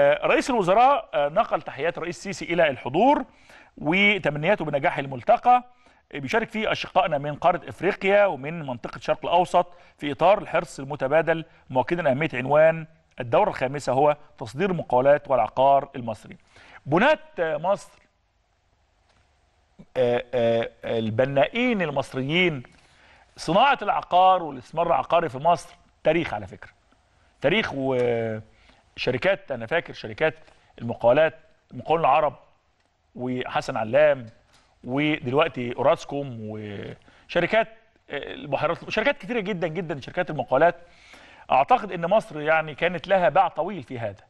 آه، رئيس الوزراء آه، نقل تحيات رئيس السيسي إلى الحضور وتمنياته بنجاح الملتقى آه، بيشارك فيه أشقائنا من قارة إفريقيا ومن منطقة الشرق الأوسط في إطار الحرص المتبادل مؤكدا أهمية عنوان الدورة الخامسة هو تصدير المقاولات والعقار المصري بنات مصر البنائين المصريين صناعة العقار والاستثمار العقاري في مصر تاريخ على فكرة تاريخ و شركات انا فاكر شركات المقاولات مقاول العرب وحسن علام ودلوقتي اوراسكوم وشركات آه، البحيرات شركات كتيره جدا جدا شركات المقاولات اعتقد ان مصر يعني كانت لها باع طويل في هذا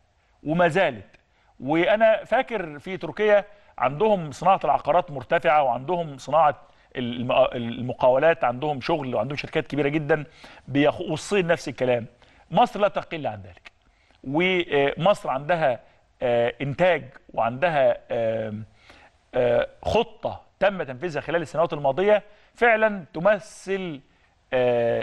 وما زالت وانا فاكر في تركيا عندهم صناعه العقارات مرتفعه وعندهم صناعه المقاولات عندهم شغل وعندهم شركات كبيره جدا والصين نفس الكلام مصر لا تقل عن ذلك ومصر عندها آه، انتاج وعندها آه، آه، خطه تم تنفيذها خلال السنوات الماضيه فعلا تمثل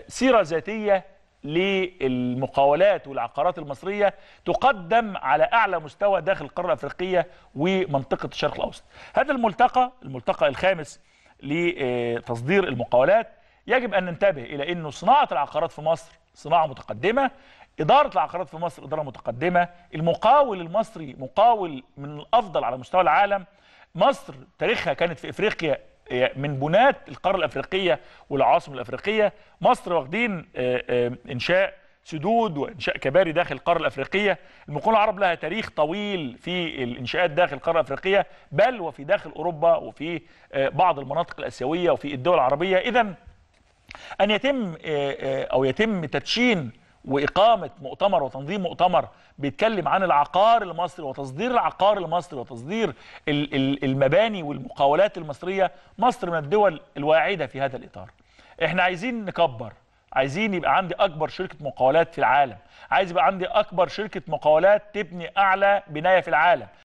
سيره ذاتيه للمقاولات والعقارات المصريه تقدم على اعلى مستوى داخل القاره الافريقيه ومنطقه الشرق الاوسط. هذا الملتقى الملتقى الخامس لتصدير المقاولات يجب ان ننتبه الى انه صناعه العقارات في مصر صناعه متقدمه إدارة العقارات في مصر إدارة متقدمة المقاول المصري مقاول من الأفضل على مستوى العالم مصر تاريخها كانت في إفريقيا آه، من بنات القارة الأفريقية والعاصمة الأفريقية مصر واخدين آه، آه، إنشاء سدود وإنشاء كباري داخل القارة الأفريقية المقاول العرب لها تاريخ طويل في الإنشاءات داخل القارة الأفريقية بل وفي داخل أوروبا وفي بعض المناطق الآسيوية وفي الدول العربية إذا أن يتم أو يتم تدشين واقامه مؤتمر وتنظيم مؤتمر بيتكلم عن العقار المصري وتصدير العقار المصري وتصدير المباني والمقاولات المصريه مصر من الدول الواعده في هذا الاطار احنا عايزين نكبر عايزين يبقى عندي اكبر شركه مقاولات في العالم عايز يبقى عندي اكبر شركه مقاولات تبني اعلى بنايه في العالم